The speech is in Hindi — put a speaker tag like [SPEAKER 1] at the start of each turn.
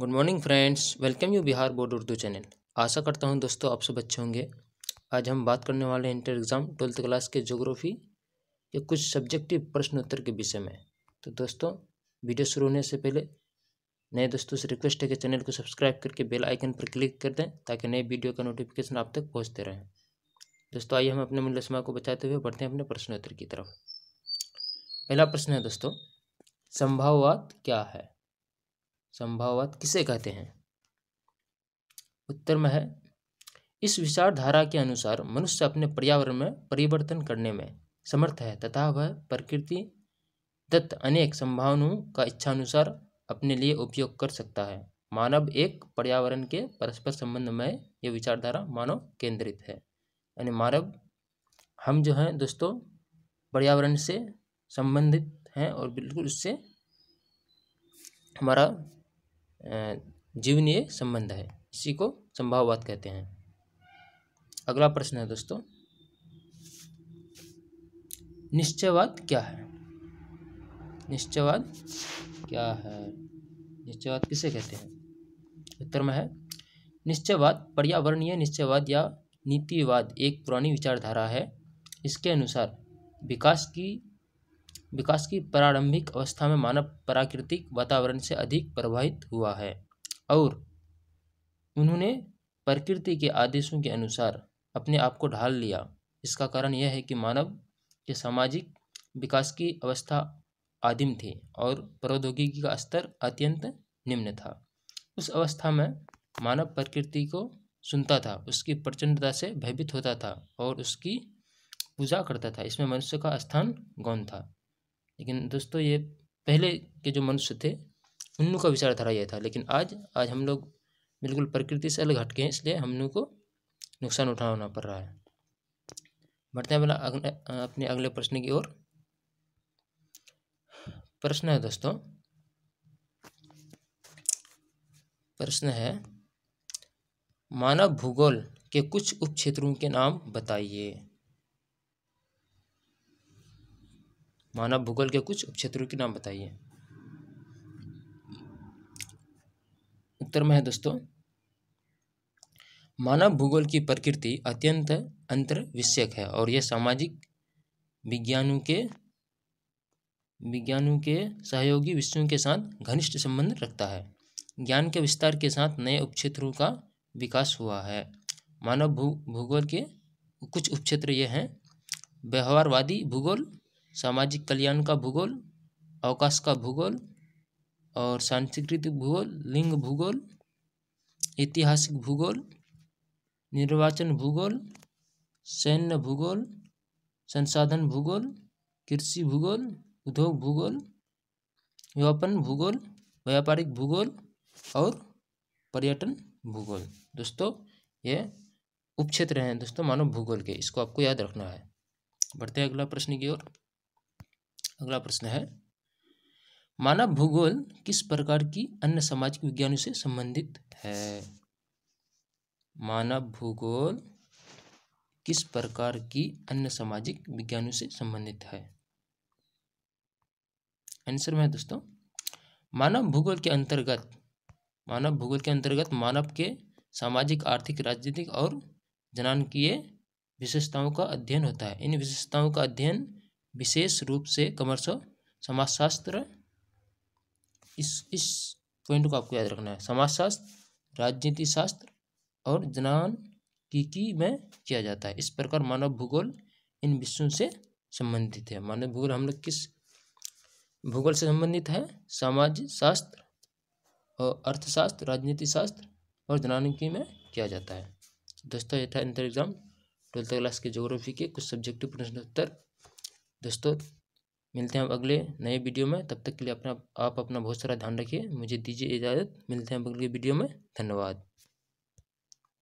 [SPEAKER 1] good morning friends welcome you Bihar board Urdu channel आशा करता हूं दोस्तों आप सब अच्छे होंगे आज हम बात करने वाले हैं इंटर एग्ज़ाम ट्वेल्थ क्लास के जोग्राफ़ी या कुछ सब्जेक्टिव प्रश्न उत्तर के विषय में तो दोस्तों वीडियो शुरू होने से पहले नए दोस्तों से रिक्वेस्ट है कि चैनल को सब्सक्राइब करके बेल आइकन पर क्लिक कर दें ताकि नए वीडियो का नोटिफिकेशन आप तक पहुँचते रहें दोस्तों आइए हम अपने मूल्य को बचाते हुए बढ़ते हैं अपने प्रश्नोत्तर की तरफ पहला प्रश्न है दोस्तों संभाववाद क्या है संभाववाद किसे कहते हैं उत्तर में है इस विचारधारा के अनुसार मनुष्य अपने पर्यावरण में परिवर्तन करने में समर्थ है तथा वह प्रकृति दत्त अनेक संभावनाओं का इच्छानुसार अपने लिए उपयोग कर सकता है मानव एक पर्यावरण के परस्पर संबंध में यह विचारधारा मानव केंद्रित है यानी मानव हम जो हैं दोस्तों पर्यावरण से संबंधित हैं और बिल्कुल उससे हमारा जीवनीय संबंध है इसी को संभाववाद कहते हैं अगला प्रश्न है दोस्तों निश्चयवाद क्या है निश्चयवाद क्या है निश्चयवाद किसे कहते हैं उत्तर में है निश्चयवाद पर्यावरणीय निश्चयवाद या नीतिवाद एक पुरानी विचारधारा है इसके अनुसार विकास की विकास की प्रारंभिक अवस्था में मानव प्राकृतिक वातावरण से अधिक प्रभावित हुआ है और उन्होंने प्रकृति के आदेशों के अनुसार अपने आप को ढाल लिया इसका कारण यह है कि मानव के सामाजिक विकास की अवस्था आदिम थी और प्रौद्योगिकी का स्तर अत्यंत निम्न था उस अवस्था में मानव प्रकृति को सुनता था उसकी प्रचंडता से भयभीत होता था और उसकी पूजा करता था इसमें मनुष्य का स्थान गौन था लेकिन दोस्तों ये पहले के जो मनुष्य थे उन का विचारधारा यह था लेकिन आज आज हम लोग बिल्कुल प्रकृति से अलग हटके हैं इसलिए हम लोग को नुकसान उठाना पड़ रहा है बढ़ते हैं अपना अपने अगले प्रश्न की ओर प्रश्न है दोस्तों प्रश्न है मानव भूगोल के कुछ उप क्षेत्रों के नाम बताइए मानव भूगोल के कुछ उपक्षेत्रों के नाम बताइए उत्तर में है दोस्तों मानव भूगोल की प्रकृति अत्यंत अंतर विषयक है और यह सामाजिक विज्ञानों के विज्ञानों के सहयोगी विषयों के साथ घनिष्ठ संबंध रखता है ज्ञान के विस्तार के साथ नए उपक्षेत्रों का विकास हुआ है मानव भू भूगोल के कुछ उपक्षेत्र ये हैं व्यवहारवादी भूगोल सामाजिक कल्याण का भूगोल अवकाश का भूगोल और सांस्कृतिक भूगोल लिंग भूगोल ऐतिहासिक भूगोल निर्वाचन भूगोल सैन्य भूगोल संसाधन भूगोल कृषि भूगोल उद्योग भूगोल व्यापन भूगोल व्यापारिक भूगोल और पर्यटन भूगोल दोस्तों ये उपक्षेत्र हैं दोस्तों मानव भूगोल के इसको आपको याद रखना है बढ़ते हैं अगला प्रश्न की ओर अगला प्रश्न है मानव भूगोल किस प्रकार की अन्य सामाजिक विज्ञानों से संबंधित है मानव भूगोल किस प्रकार की अन्य सामाजिक विज्ञानों से संबंधित है आंसर में है दोस्तों मानव भूगोल के अंतर्गत मानव भूगोल के अंतर्गत मानव के सामाजिक आर्थिक राजनीतिक और जनानकीय विशेषताओं का अध्ययन होता है इन विशेषताओं का अध्ययन विशेष रूप से कमर्स समाजशास्त्र इस इस पॉइंट को आपको याद रखना है समाजशास्त्र राजनीति शास्त्र और जनान की में किया जाता है इस प्रकार मानव भूगोल इन विषयों से संबंधित है मानव भूगोल हम लोग किस भूगोल से संबंधित है सामाजिक शास्त्र और अर्थशास्त्र राजनीति शास्त्र और की में किया जाता है दोस्तों ये था इंटर एग्जाम ट्वेल्थ क्लास के ज्योग्राफी के कुछ सब्जेक्टिव प्रश्नोत्तर दोस्तों मिलते हैं अब अगले नए वीडियो में तब तक के लिए अपना आप अपना बहुत सारा ध्यान रखिए मुझे दीजिए इजाज़त मिलते हैं अगले वीडियो में धन्यवाद